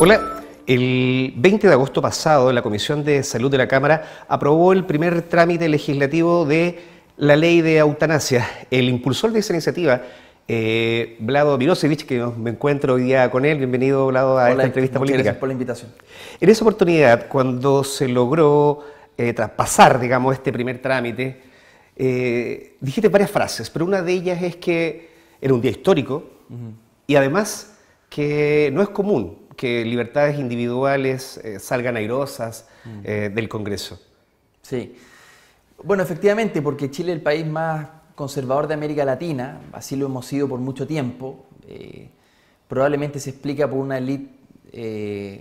Hola. El 20 de agosto pasado, la Comisión de Salud de la Cámara aprobó el primer trámite legislativo de la ley de eutanasia. El impulsor de esa iniciativa, eh, Vlado Mirosevich, que me encuentro hoy día con él. Bienvenido, Vlado, a esta entrevista política. Gracias por la invitación. En esa oportunidad, cuando se logró eh, traspasar, digamos, este primer trámite, eh, dijiste varias frases, pero una de ellas es que era un día histórico y además que no es común que libertades individuales eh, salgan airosas mm. eh, del Congreso. Sí. Bueno, efectivamente, porque Chile es el país más conservador de América Latina, así lo hemos sido por mucho tiempo. Eh, probablemente se explica por una élite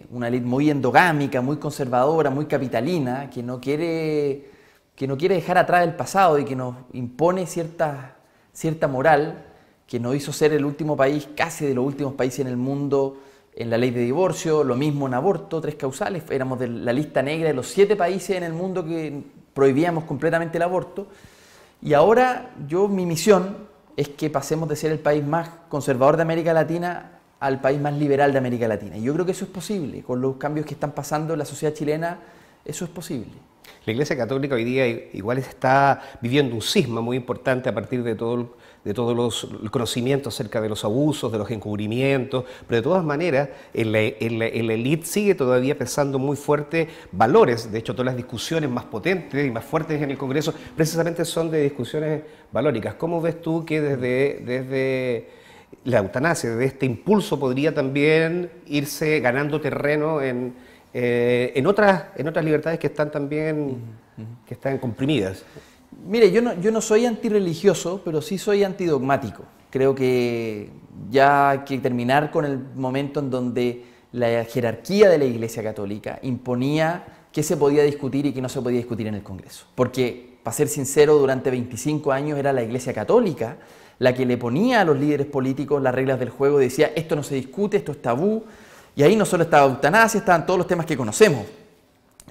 una élite muy endogámica, muy conservadora, muy capitalina, que no quiere, que no quiere dejar atrás el pasado y que nos impone cierta, cierta moral que nos hizo ser el último país, casi de los últimos países en el mundo, en la ley de divorcio, lo mismo en aborto, tres causales, éramos de la lista negra de los siete países en el mundo que prohibíamos completamente el aborto. Y ahora yo, mi misión es que pasemos de ser el país más conservador de América Latina al país más liberal de América Latina. Y yo creo que eso es posible, con los cambios que están pasando en la sociedad chilena, eso es posible. La Iglesia Católica hoy día igual está viviendo un cisma muy importante a partir de todo de todos los conocimientos acerca de los abusos, de los encubrimientos, pero de todas maneras en la, elite sigue todavía pesando muy fuerte valores, de hecho todas las discusiones más potentes y más fuertes en el Congreso precisamente son de discusiones valóricas. ¿Cómo ves tú que desde... desde la eutanasia, desde este impulso, podría también irse ganando terreno en, eh, en, otras, en otras libertades que están también que están comprimidas. Mire, yo no, soy antirreligioso, pero sí soy antidogmático. Creo que ya hay que terminar con el momento en donde la jerarquía de la Iglesia Católica imponía qué se podía discutir y qué no se podía discutir en el Congreso. Porque, para ser sincero, durante 25 años era la Iglesia Católica la que le ponía a los líderes políticos las reglas del juego decía, esto no se discute, esto es tabú. Y ahí no solo estaba eutanasia, estaban todos los temas que conocemos,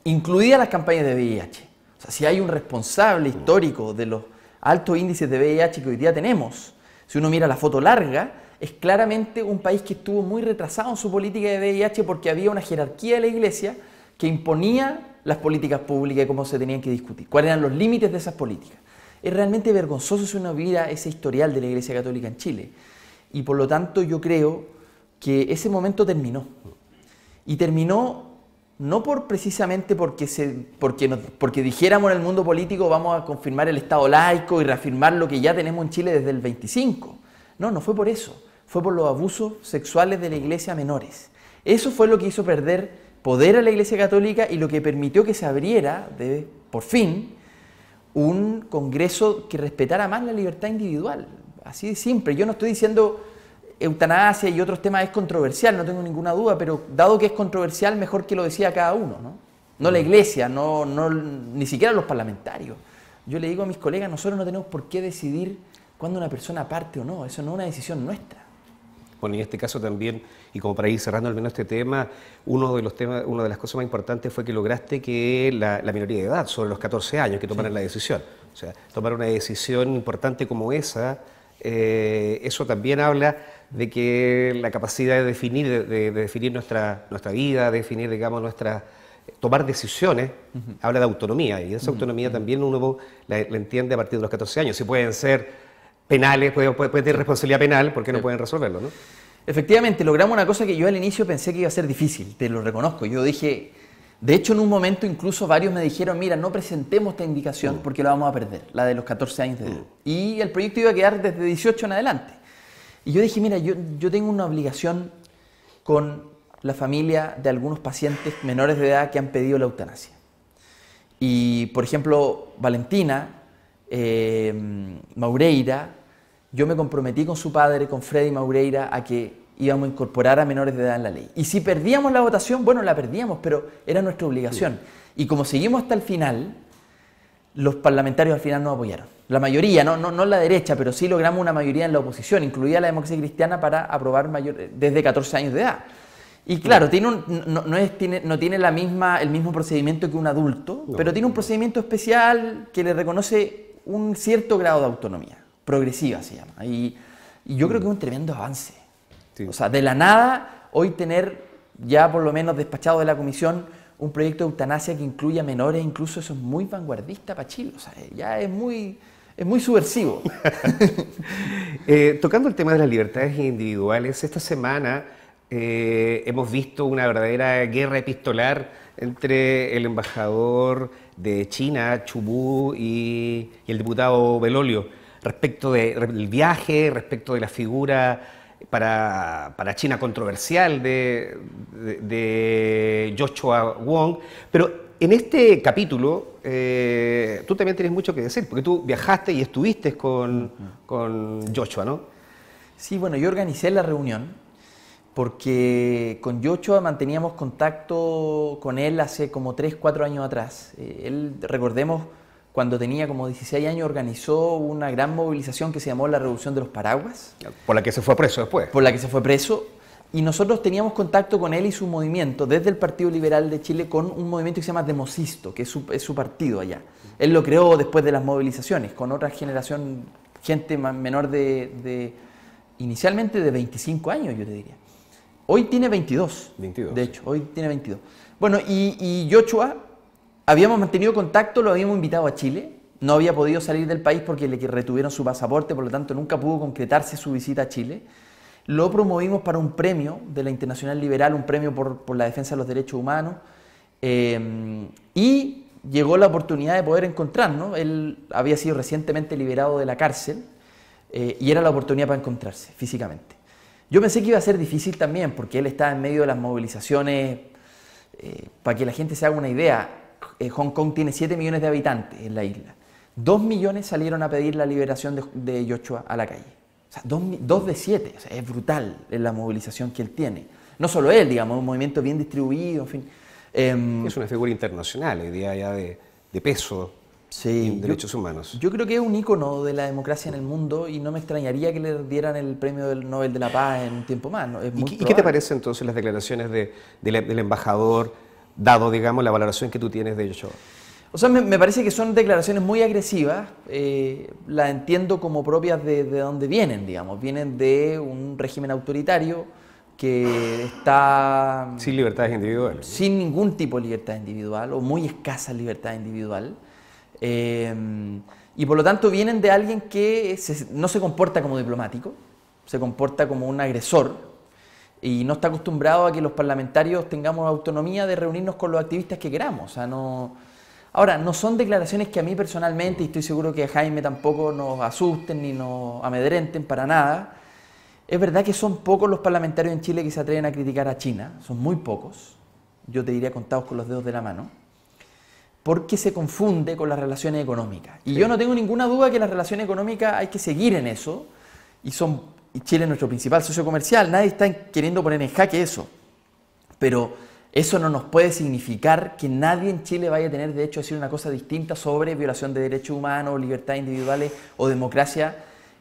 incluidas las campañas de VIH si hay un responsable histórico de los altos índices de VIH que hoy día tenemos, si uno mira la foto larga, es claramente un país que estuvo muy retrasado en su política de VIH porque había una jerarquía de la iglesia que imponía las políticas públicas y cómo se tenían que discutir, cuáles eran los límites de esas políticas. Es realmente vergonzoso si uno mira ese historial de la Iglesia Católica en Chile. Y por lo tanto yo creo que ese momento terminó. Y terminó no por precisamente porque, porque, porque dijéramos en el mundo político vamos a confirmar el Estado laico y reafirmar lo que ya tenemos en Chile desde el 25. No, no fue por eso, fue por los abusos sexuales de la Iglesia a menores. Eso fue lo que hizo perder poder a la Iglesia Católica y lo que permitió que se abriera, por fin, un Congreso que respetara más la libertad individual. Así de simple. Yo no estoy diciendo eutanasia y otros temas es controversial, no tengo ninguna duda, pero dado que es controversial, mejor que lo decía cada uno, ¿no? No la mm. iglesia, no, ni siquiera los parlamentarios. Yo le digo a mis colegas, nosotros no tenemos por qué decidir cuándo una persona parte o no, eso no es una decisión nuestra. Bueno, en este caso también, y como para ir cerrando al menos este tema, uno de los temas, una de las cosas más importantes fue que lograste que la, minoría de edad, sobre los 14 años, que tomaran la decisión. O sea, tomar una decisión importante como esa, eh, eso también habla de que la capacidad de definir, de, definir nuestra, nuestra vida, definir, digamos, nuestra, tomar decisiones, habla de autonomía, y esa autonomía también uno la, la, entiende a partir de los 14 años. Si pueden ser penales, pueden, pueden tener responsabilidad penal, porque no pueden resolverlo? ¿no? Efectivamente, logramos una cosa que yo al inicio pensé que iba a ser difícil, te lo reconozco. Yo dije, de hecho, en un momento incluso varios me dijeron, mira, no presentemos esta indicación mm. porque la vamos a perder, la de los 14 años de mm. edad. Y el proyecto iba a quedar desde 18 en adelante. Y yo dije, mira, yo, yo tengo una obligación con la familia de algunos pacientes menores de edad que han pedido la eutanasia. Y, por ejemplo, Valentina, em, Maureira, yo me comprometí con su padre, con Freddy Maureira, a que íbamos a incorporar a menores de edad en la ley. Y si perdíamos la votación, bueno, la perdíamos, pero era nuestra obligación. Y como seguimos hasta el final, los parlamentarios al final no apoyaron. La mayoría, no, no, no la derecha, pero sí logramos una mayoría en la oposición, incluida la democracia cristiana, para aprobar mayor, desde 14 años de edad. Y claro, tiene no, tiene, la misma, el mismo procedimiento que un adulto, pero tiene un procedimiento especial que le reconoce un cierto grado de autonomía, progresiva se llama. Y, yo creo que es un tremendo avance. O sea, de la nada, hoy tener ya por lo menos despachado de la comisión un proyecto de eutanasia que incluya menores, incluso eso es muy vanguardista para Chile, o sea, ya es muy, es muy subversivo. Eh, tocando el tema de las libertades individuales, esta semana eh, hemos visto una verdadera guerra epistolar entre el embajador de China, Chubú, y, el diputado Belolio, respecto del viaje, respecto de la figura para, China controversial de, de, Joshua Wong. Pero en este capítulo eh, tú también tienes mucho que decir, porque tú viajaste y estuviste con, con Joshua, ¿no? Sí, bueno, yo organicé la reunión porque con Joshua manteníamos contacto con él hace como 3, 4 años atrás. Eh, él, recordemos, cuando tenía como 16 años, organizó una gran movilización que se llamó la Revolución de los Paraguas. Por la que se fue preso después. Por la que se fue preso. Y nosotros teníamos contacto con él y su movimiento desde el Partido Liberal de Chile con un movimiento que se llama Democisto, que es su, partido allá. Él lo creó después de las movilizaciones, con otra generación, gente menor de, inicialmente de 25 años, yo te diría. Hoy tiene 22. 22. De hecho, hoy tiene 22. Bueno, y, y Habíamos mantenido contacto, lo habíamos invitado a Chile, no había podido salir del país porque le retuvieron su pasaporte, por lo tanto nunca pudo concretarse su visita a Chile. Lo promovimos para un premio de la Internacional Liberal, un premio por, por la defensa de los derechos humanos. Eh, y llegó la oportunidad de poder encontrarnos. Él había sido recientemente liberado de la cárcel eh, y era la oportunidad para encontrarse físicamente. Yo pensé que iba a ser difícil también porque él estaba en medio de las movilizaciones. Eh, para que la gente se haga una idea, eh, Hong Kong tiene 7 millones de habitantes en la isla. 2 millones salieron a pedir la liberación de, de Joshua a la calle. O sea, 2 de 7. es brutal la movilización que él tiene. No solo él, digamos, un movimiento bien distribuido, en fin. Em, es una figura internacional, hoy ya de, peso sí, derechos humanos. Yo creo que es un icono de la democracia en el mundo y no me extrañaría que le dieran el premio Nobel de la Paz en un tiempo más. ¿Y, qué, te parecen entonces las declaraciones del embajador? dado, digamos, la valoración que tú tienes de ellos. O sea, me, parece que son declaraciones muy agresivas, eh, las entiendo como propias de, dónde donde vienen, digamos, vienen de un régimen autoritario que está... Sin libertades individuales. Sin ningún tipo de libertad individual o muy escasa libertad individual. Eh, y por lo tanto vienen de alguien que no se comporta como diplomático, se comporta como un agresor, y no está acostumbrado a que los parlamentarios tengamos autonomía de reunirnos con los activistas que queramos. O sea, no... Ahora, no son declaraciones que a mí personalmente, y estoy seguro que a Jaime tampoco nos asusten ni nos amedrenten para nada. Es verdad que son pocos los parlamentarios en Chile que se atreven a criticar a China, son muy pocos, yo te diría contados con los dedos de la mano, porque se confunde con las relaciones económicas. Y yo no tengo ninguna duda que las relaciones económicas hay que seguir en eso, y son Chile es nuestro principal socio comercial, nadie está queriendo poner en jaque eso, pero eso no nos puede significar que nadie en Chile vaya a tener derecho a decir una cosa distinta sobre violación de derechos humanos, libertades individuales o democracia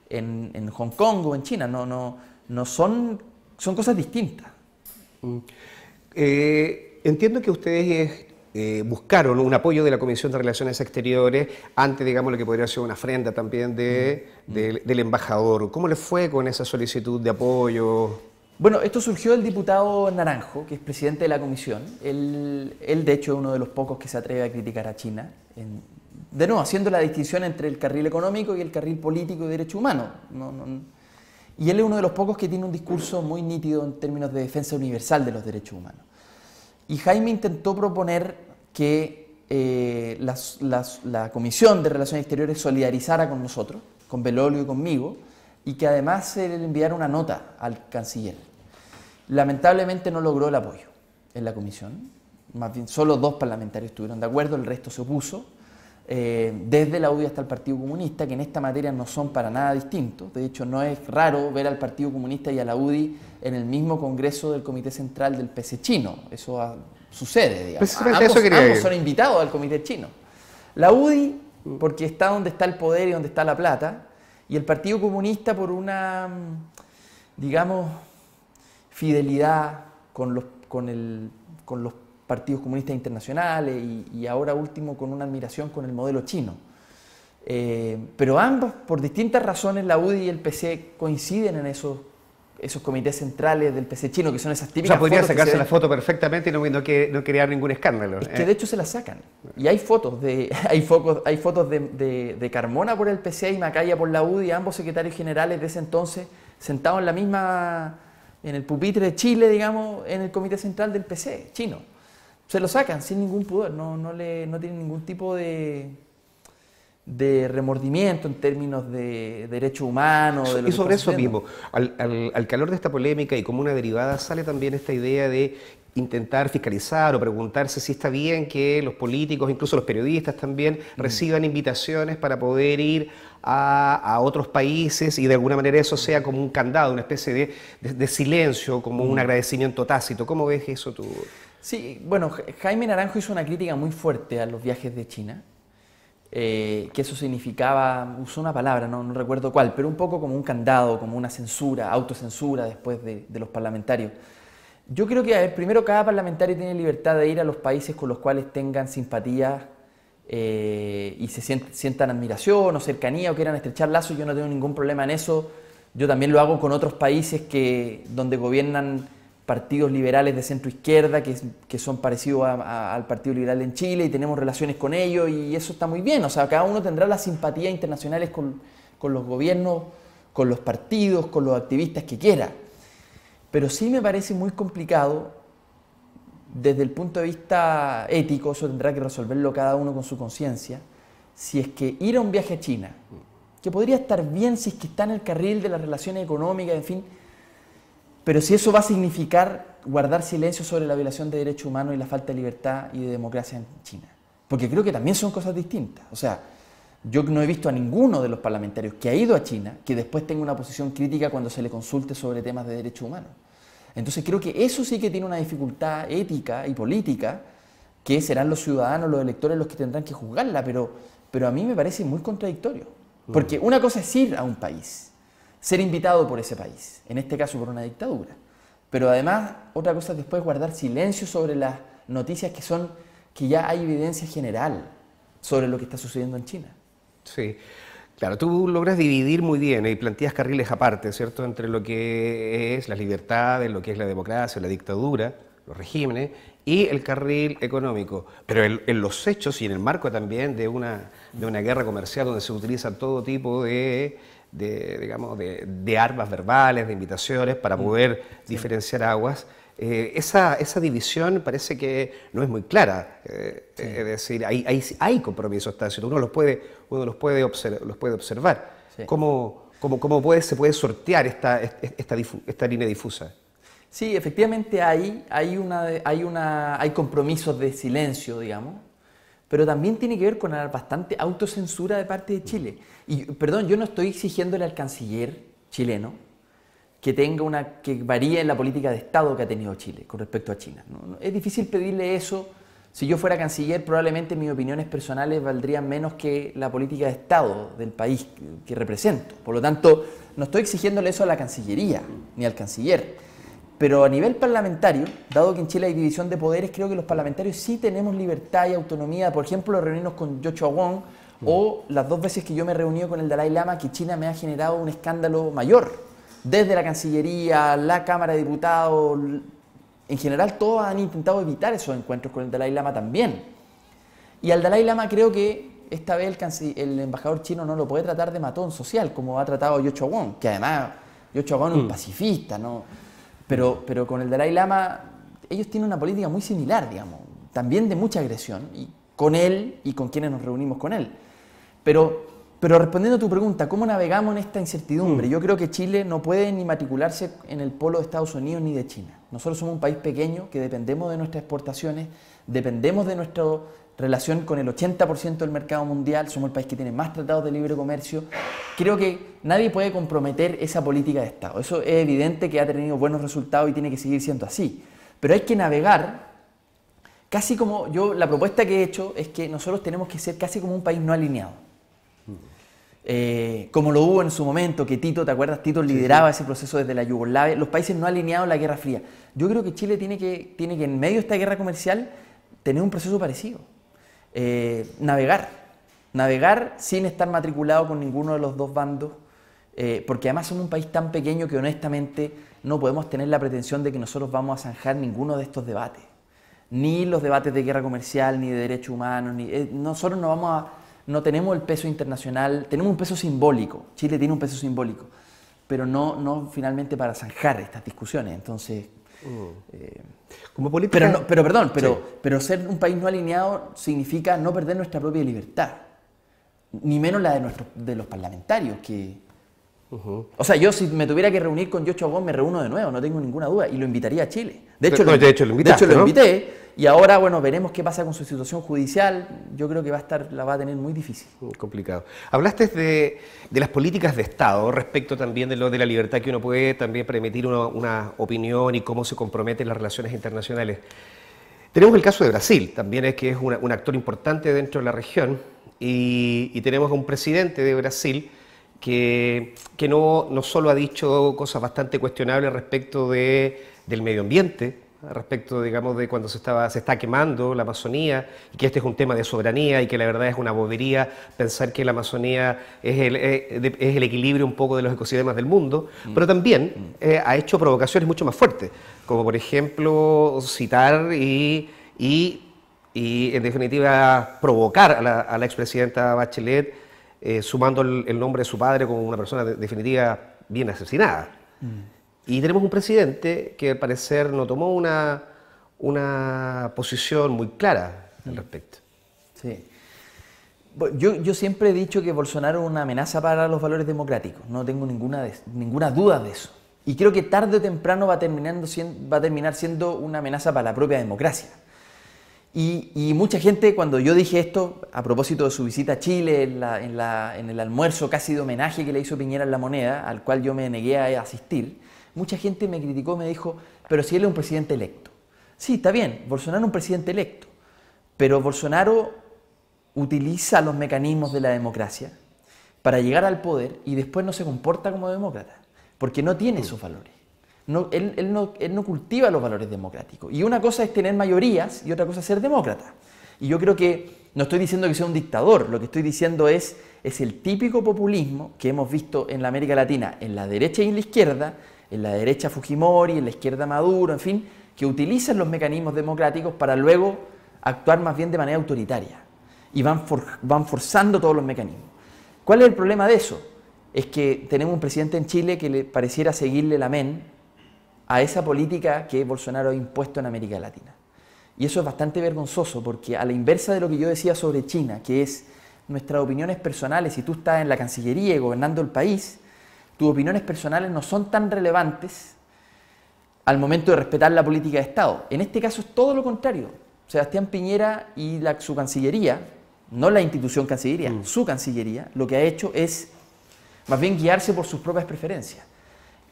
en, Hong Kong o en China, no, no, no son, son cosas distintas. Mm. Eh, entiendo que ustedes eh, buscaron un apoyo de la Comisión de Relaciones Exteriores ante, digamos, lo que podría ser una ofrenda también mm. del embajador. ¿Cómo les fue con esa solicitud de apoyo? Bueno, esto surgió del diputado Naranjo, que es presidente de la comisión. Él, él de hecho, es uno de los pocos que se atreve a criticar a China. En, de nuevo, haciendo la distinción entre el carril económico y el carril político y derecho humano. y él es uno de los pocos que tiene un discurso muy nítido en términos de defensa universal de los derechos humanos. Y Jaime intentó proponer que eh, la Comisión de Relaciones Exteriores solidarizara con nosotros, con Belolio y conmigo, y que además se le enviara una nota al canciller. Lamentablemente no logró el apoyo en la comisión, más bien solo dos parlamentarios estuvieron de acuerdo, el resto se opuso, eh, desde la UDI hasta el Partido Comunista, que en esta materia no son para nada distintos. De hecho, no es raro ver al Partido Comunista y a la UDI en el mismo Congreso del Comité Central del PC chino. Eso sucede, digamos. ambos, son invitados al comité chino. La UDI, porque está donde está el poder y donde está la plata, y el Partido Comunista por una, mm, digamos, fidelidad con los, con con los partidos comunistas internacionales y, ahora último con una admiración con el modelo chino. Eh, pero ambos, por distintas razones, la UDI y el PC coinciden en esos esos comités centrales del PC chino, que son esas típicas. O sea, podrían sacarse la foto perfectamente y no, crear ningún escándalo. Es que ¿eh? de hecho se la sacan. Y hay fotos de hay focos, hay fotos de, de, Carmona por el PC y Macaya por la UDI, ambos secretarios generales de ese entonces, sentados en la misma, en el pupitre de Chile, digamos, en el comité central del PC chino. Se lo sacan sin ningún pudor, no, no, le, no tienen ningún tipo de, de remordimiento en términos de derechos humanos. y sobre eso mismo, al, al, calor de esta polémica y como una derivada sale también esta idea de intentar fiscalizar o preguntarse si está bien que los políticos, incluso los periodistas también, mm. reciban invitaciones para poder ir a, otros países y de alguna manera eso sea como un candado, una especie de, silencio, como un mm. agradecimiento tácito. ¿Cómo ves eso tú? Sí, bueno, Jaime Naranjo hizo una crítica muy fuerte a los viajes de China. Eh, que eso significaba, uso una palabra, no, no, recuerdo cuál, pero un poco como un candado, como una censura, autocensura después de, los parlamentarios. Yo creo que, primero, cada parlamentario tiene libertad de ir a los países con los cuales tengan simpatía eh, y se sientan, sientan admiración o cercanía o quieran estrechar lazos. Yo no tengo ningún problema en eso. Yo también lo hago con otros países que, donde gobiernan partidos liberales de centro izquierda que, son parecidos al Partido Liberal en Chile y tenemos relaciones con ellos y eso está muy bien. O sea, cada uno tendrá las simpatías internacionales con, con los gobiernos, con los partidos, con los activistas que quiera. Pero sí me parece muy complicado desde el punto de vista ético, eso tendrá que resolverlo cada uno con su conciencia, si es que ir a un viaje a China, que podría estar bien si es que está en el carril de las relaciones económicas, en fin, pero si eso va a significar guardar silencio sobre la violación de derechos humanos y la falta de libertad y de democracia en China. Porque creo que también son cosas distintas. O sea, yo no he visto a ninguno de los parlamentarios que ha ido a China que después tenga una posición crítica cuando se le consulte sobre temas de derechos humanos. Entonces creo que eso sí que tiene una dificultad ética y política que serán los ciudadanos, los electores los que tendrán que juzgarla, pero, pero a mí me parece muy contradictorio. Mm. Porque una cosa es ir a un país ser invitado por ese país, en este caso por una dictadura. Pero además, otra cosa es después guardar silencio sobre las noticias que son que ya hay evidencia general sobre lo que está sucediendo en China. Sí. Claro, tú logras dividir muy bien y planteas carriles aparte, ¿cierto?, entre lo que es las libertades, lo que es la democracia, la dictadura, los regímenes y el carril económico. Pero en, los hechos y en el marco también de una, de una guerra comercial donde se utiliza todo tipo de de, digamos, de, armas verbales, de invitaciones, para mm. poder diferenciar aguas. Eh, esa, división parece que no es muy clara. Eh, eh, es decir, hay, hay, compromisos tácitos, uno los puede, uno los puede, observar. ¿Cómo, cómo, puede, se puede sortear esta, línea difusa? Sí, efectivamente hay, hay, una, hay, una, hay compromisos de silencio, digamos, pero también tiene que ver con la bastante autocensura de parte de Chile. Y perdón, yo no estoy exigiéndole al canciller chileno que tenga una que varíe en la política de Estado que ha tenido Chile con respecto a China. es difícil pedirle eso. Si yo fuera canciller, probablemente mis opiniones personales valdrían menos que la política de Estado del país que represento. Por lo tanto, no estoy exigiéndole eso a la Cancillería ni al canciller. Pero a nivel parlamentario, dado que en Chile hay división de poderes, creo que los parlamentarios sí tenemos libertad y autonomía, por ejemplo, reunirnos con Yocho Wong mm. o las dos veces que yo me he reunido con el Dalai Lama, que China me ha generado un escándalo mayor. Desde la Cancillería, la Cámara de Diputados, en general todos han intentado evitar esos encuentros con el Dalai Lama también. Y al Dalai Lama creo que esta vez el, embajador chino no lo puede tratar de matón social, como ha tratado Yocho Wong, que además Yocho Wong es un mm. pacifista, ¿no? Pero, con el Dalai Lama, ellos tienen una política muy similar, digamos, también de mucha agresión, y con él y con quienes nos reunimos con él. Pero, pero respondiendo a tu pregunta, ¿cómo navegamos en esta incertidumbre? Mm. Yo creo que Chile no puede ni matricularse en el polo de Estados Unidos ni de China. Nosotros somos un país pequeño que dependemos de nuestras exportaciones, dependemos de nuestro relación con el 80% del mercado mundial, somos el país que tiene más tratados de libre comercio. Creo que nadie puede comprometer esa política de Estado. Eso es evidente que ha tenido buenos resultados y tiene que seguir siendo así. Pero hay que navegar casi como yo, la propuesta que he hecho es que nosotros tenemos que ser casi como un país no alineado. Eh, como lo hubo en su momento, que Tito, ¿te acuerdas? Tito lideraba ese proceso desde la Yugoslavia, los países no alineados en la Guerra Fría. Yo creo que Chile tiene que, tiene que en medio de esta guerra comercial, tener un proceso parecido. Eh, navegar, navegar sin estar matriculado con ninguno de los dos bandos, eh, porque además somos un país tan pequeño que honestamente no podemos tener la pretensión de que nosotros vamos a zanjar ninguno de estos debates, ni los debates de guerra comercial, ni de derechos humanos, ni, eh, nosotros no vamos a, no tenemos el peso internacional, tenemos un peso simbólico, Chile tiene un peso simbólico, pero no, no finalmente para zanjar estas discusiones, entonces eh, como político Pero, pero perdón, pero, pero ser un país no alineado significa no perder nuestra propia libertad, ni menos la de, de los parlamentarios que. O sea, yo si me tuviera que reunir con Yocho gómez me reúno de nuevo, no tengo ninguna duda, y lo invitaría a Chile. De hecho, lo, de hecho, lo, invité y ahora, bueno, veremos qué pasa con su situación judicial. Yo creo que va a estar, la va a tener muy difícil. Mm, complicado. Hablaste de, las políticas de Estado respecto también de lo de la libertad que uno puede también permitir una opinión y cómo se comprometen las relaciones internacionales. Tenemos el caso de Brasil, también es que es un actor importante dentro de la región y, tenemos un presidente de Brasil que, no, solo ha dicho cosas bastante cuestionables respecto del medio ambiente, respecto, digamos, de cuando se, estaba, se está quemando la Amazonía y que este es un tema de soberanía y que la verdad es una bobería pensar que la Amazonía es el, eh, equilibrio un poco de los ecosistemas del mundo, mm. pero también mm. eh, ha hecho provocaciones mucho más fuertes, como por ejemplo citar y, en definitiva provocar a la, expresidenta Bachelet eh, sumando el, nombre de su padre como una persona definitiva bien asesinada. Mm. Y tenemos un presidente que al parecer no tomó una, una posición muy clara al mm. respecto. Sí. Yo, yo, siempre he dicho que Bolsonaro es una amenaza para los valores democráticos, no tengo ninguna, ninguna duda de eso. Y creo que tarde o temprano va, terminando, va a terminar siendo una amenaza para la propia democracia. Y, y, mucha gente, cuando yo dije esto, a propósito de su visita a Chile, en, la, en, la, en, el almuerzo casi de homenaje que le hizo Piñera en La Moneda, al cual yo me negué a asistir, mucha gente me criticó, me dijo, pero si él es un presidente electo. Sí, está bien, Bolsonaro es un presidente electo, pero Bolsonaro utiliza los mecanismos de la democracia para llegar al poder y después no se comporta como demócrata, porque no tiene mm. esos valores. No, él, no, cultiva los valores democráticos. Y una cosa es tener mayorías y otra cosa es ser demócrata. Y yo creo que no estoy diciendo que sea un dictador, lo que estoy diciendo es, es el típico populismo que hemos visto en la América Latina, en la derecha y en la izquierda, en la derecha Fujimori, en la izquierda Maduro, en fin, que utilizan los mecanismos democráticos para luego actuar más bien de manera autoritaria y van, forzando todos los mecanismos. ¿Cuál es el problema de eso? Es que tenemos un presidente en Chile que le pareciera seguirle la men a esa política que Bolsonaro ha impuesto en América Latina. Y eso es bastante vergonzoso porque a la inversa de lo que yo decía sobre China, que es nuestras opiniones personales, si tú estás en la Cancillería y gobernando el país, tus opiniones personales no son tan relevantes al momento de respetar la política de Estado. En este caso es todo lo contrario. Sebastián Piñera y su Cancillería, no la institución Cancillería, mm. su Cancillería, lo que ha hecho es más bien guiarse por sus propias preferencias.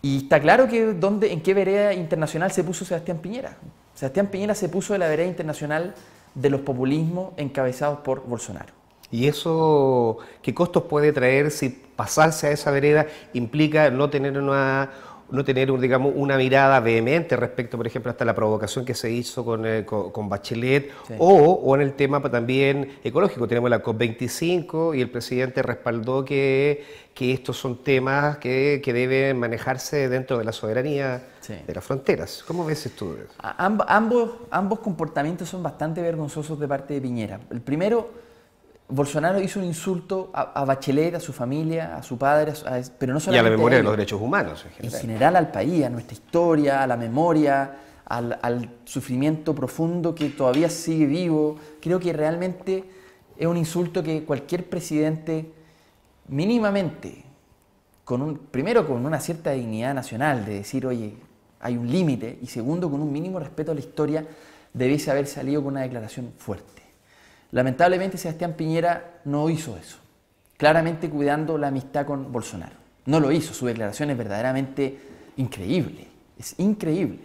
Y está claro que dónde, en qué vereda internacional se puso Sebastián Piñera. Sebastián Piñera se puso de la vereda internacional de los populismos encabezados por Bolsonaro. Y eso, ¿qué costos puede traer si pasarse a esa vereda implica no tener una no tener digamos, una mirada vehemente respecto, por ejemplo, hasta la provocación que se hizo con, eh, con, Bachelet, o, o, en el tema también ecológico. Tenemos la COP25 y el presidente respaldó que, que estos son temas que, que deben manejarse dentro de la soberanía de las fronteras. ¿Cómo ves tú ambos, ambos comportamientos son bastante vergonzosos de parte de Piñera. El primero Bolsonaro hizo un insulto a, Bachelet, a su familia, a su padre, pero no solamente. Y a la memoria de los derechos humanos, en general. En general al país, a nuestra historia, a la memoria, al, sufrimiento profundo que todavía sigue vivo. Creo que realmente es un insulto que cualquier presidente, mínimamente, con un, primero con una cierta dignidad nacional, de decir, oye, hay un límite, y segundo, con un mínimo respeto a la historia, debiese haber salido con una declaración fuerte. Lamentablemente Sebastián Piñera no hizo eso, claramente cuidando la amistad con Bolsonaro. No lo hizo, su declaración es verdaderamente increíble, es increíble.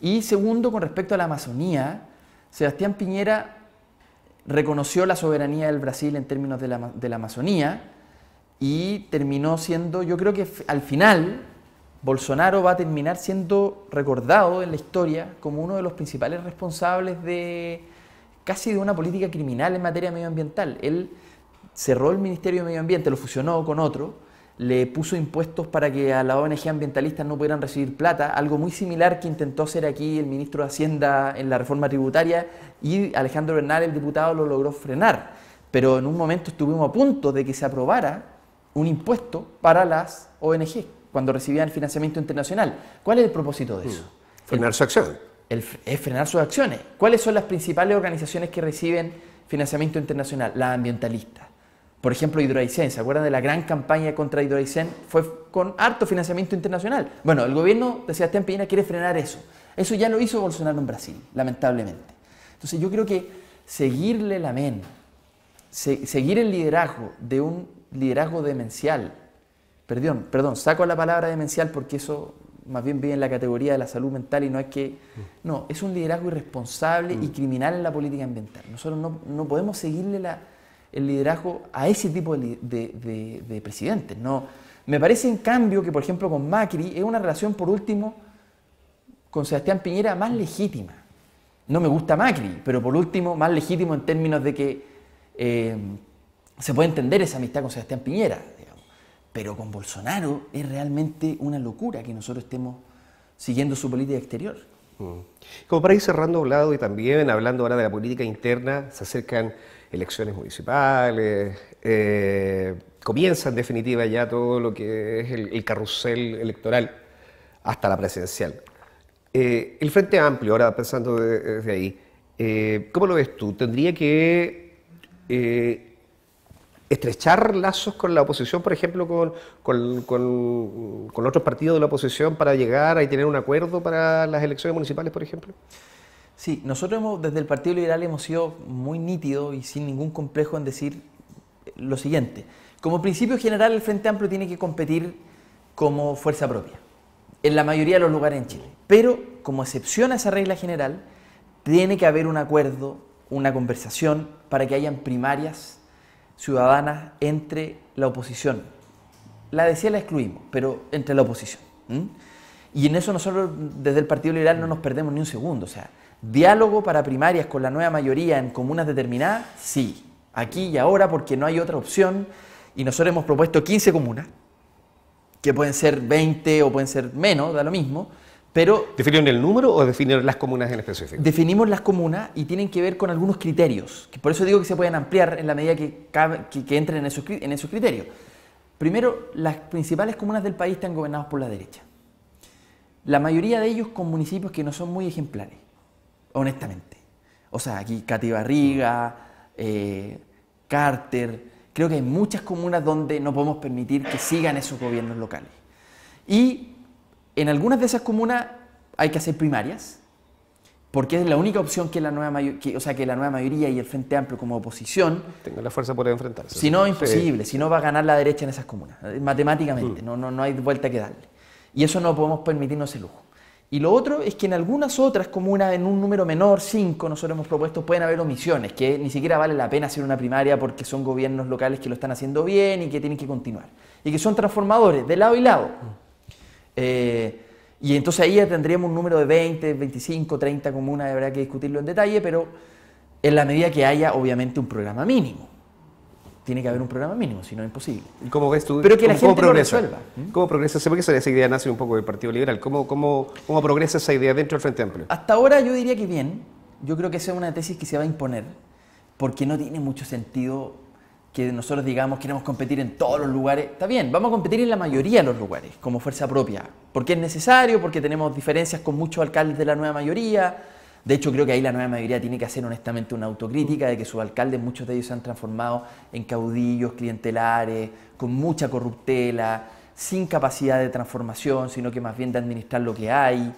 Y segundo, con respecto a la Amazonía, Sebastián Piñera reconoció la soberanía del Brasil en términos de la, de la Amazonía y terminó siendo, yo creo que al final, Bolsonaro va a terminar siendo recordado en la historia como uno de los principales responsables de casi de una política criminal en materia medioambiental. Él cerró el Ministerio de Medio Ambiente, lo fusionó con otro, le puso impuestos para que a la ONG ambientalistas no pudieran recibir plata, algo muy similar que intentó hacer aquí el ministro de Hacienda en la reforma tributaria y Alejandro Bernal, el diputado, lo logró frenar. Pero en un momento estuvimos a punto de que se aprobara un impuesto para las ONG cuando recibían financiamiento internacional. ¿Cuál es el propósito de mm. eso? Frenar su acción es frenar sus acciones. ¿Cuáles son las principales organizaciones que reciben financiamiento internacional? Las ambientalistas. Por ejemplo, Hidroaicén, ¿se acuerdan de la gran campaña contra Hidroaicén? Fue con harto financiamiento internacional. Bueno, el gobierno de Sebastián Piñera quiere frenar eso. Eso ya lo hizo Bolsonaro en Brasil, lamentablemente. Entonces yo creo que seguirle la men, seguir el liderazgo de un liderazgo demencial, perdón, perdón, saco la palabra demencial porque eso más bien vive en la categoría de la salud mental y no es que... Mm. No, es un liderazgo irresponsable y mm. criminal en la política ambiental. Nosotros no, podemos seguirle la, el liderazgo a ese tipo de, de, presidentes. No. Me parece en cambio que, por ejemplo, con Macri es una relación, por último, con Sebastián Piñera más mm. legítima. No me gusta Macri, pero por último, más legítimo en términos de que eh, se puede entender esa amistad con Sebastián Piñera. Pero con Bolsonaro es realmente una locura que nosotros estemos siguiendo su política exterior. Mm. Como para ir cerrando un lado y también hablando ahora de la política interna, se acercan elecciones municipales, eh, comienza en definitiva ya todo lo que es el, carrusel electoral hasta la presidencial. Eh, el Frente Amplio, ahora pensando desde ahí, eh, ¿cómo lo ves tú? ¿Tendría que estrechar lazos con la oposición, por ejemplo, con, con, con, otros partidos de la oposición para llegar a tener un acuerdo para las elecciones municipales, por ejemplo? Sí, nosotros hemos, desde el Partido Liberal hemos sido muy nítidos y sin ningún complejo en decir eh, lo siguiente. Como principio general, el Frente Amplio tiene que competir como fuerza propia, en la mayoría de los lugares en Chile. Pero, como excepción a esa regla general, tiene que haber un acuerdo, una conversación, para que hayan primarias ciudadanas entre la oposición. La decía la excluimos, pero entre la oposición. Y en eso nosotros desde el Partido Liberal no nos perdemos ni un segundo. O sea, diálogo para primarias con la nueva mayoría en comunas determinadas, sí. Aquí y ahora porque no hay otra opción. Y nosotros hemos propuesto 15 comunas, que pueden ser 20 o pueden ser menos, da lo mismo pero, ¿Definieron el número o definieron las comunas en específico? Definimos las comunas y tienen que ver con algunos criterios. Que por eso digo que se pueden ampliar en la medida que, entren en esos, criterios. Primero, las principales comunas del país están gobernadas por la derecha. La mayoría de ellos con municipios que no son muy ejemplares, honestamente. O sea, aquí Catibarriga, eh, Carter, creo que hay muchas comunas donde no podemos permitir que sigan esos gobiernos locales. Y en algunas de esas comunas hay que hacer primarias, porque es la única opción que la nueva, que, o sea, que la nueva mayoría y el Frente Amplio como oposición... Tenga la fuerza para enfrentarse. Si no, imposible. Si no, va a ganar la derecha en esas comunas, eh, matemáticamente. Mm. No, no, no hay vuelta que darle. Y eso no podemos permitirnos el lujo. Y lo otro es que en algunas otras comunas, en un número menor, cinco, nosotros hemos propuesto, pueden haber omisiones, que ni siquiera vale la pena hacer una primaria porque son gobiernos locales que lo están haciendo bien y que tienen que continuar. Y que son transformadores de lado y lado. Eh, y entonces ahí ya tendríamos un número de 20, 25, 30 comunas, habrá que discutirlo en detalle, pero en la medida que haya obviamente un programa mínimo. Tiene que haber un programa mínimo, si no es imposible. ¿Y cómo ves tú? ¿cómo, progresa? ¿Cómo progresa? Sé que esa idea nace un poco del Partido Liberal. ¿Cómo, ¿Cómo, cómo, progresa esa idea dentro del Frente Amplio? Hasta ahora yo diría que bien. Yo creo que esa es una tesis que se va a imponer, porque no tiene mucho sentido que nosotros digamos queremos competir en todos los lugares, está bien, vamos a competir en la mayoría de los lugares como fuerza propia, porque es necesario, porque tenemos diferencias con muchos alcaldes de la nueva mayoría. De hecho, creo que ahí la nueva mayoría tiene que hacer honestamente una autocrítica de que sus alcaldes, muchos de ellos se han transformado en caudillos clientelares, con mucha corruptela, sin capacidad de transformación, sino que más bien de administrar lo que hay.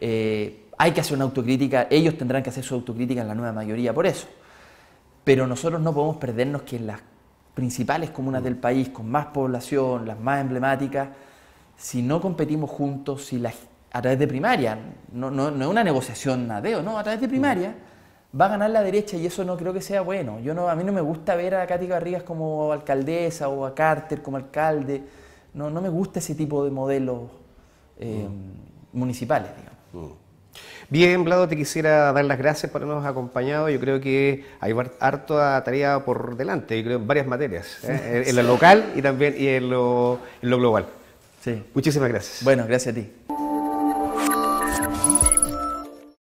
Eh, hay que hacer una autocrítica, ellos tendrán que hacer su autocrítica en la nueva mayoría por eso. Pero nosotros no podemos perdernos que en las principales comunas del país, con más población, las más emblemáticas, si no competimos juntos, si a través de primaria, no, no, no es una negociación nadeo, no, a través de primaria va a ganar la derecha y eso no creo que sea bueno. Yo no, a mí no me gusta ver a Katy Barrigas como alcaldesa o a Carter como alcalde. No, no me gusta ese tipo de modelos eh, mm. municipales, digamos. Mm. Bien, Vlado, te quisiera dar las gracias por habernos acompañado. Yo creo que hay harta tarea por delante, yo creo, en varias materias, ¿eh? en lo local y también en, lo, en lo global. Sí. Muchísimas gracias. Bueno, gracias a ti.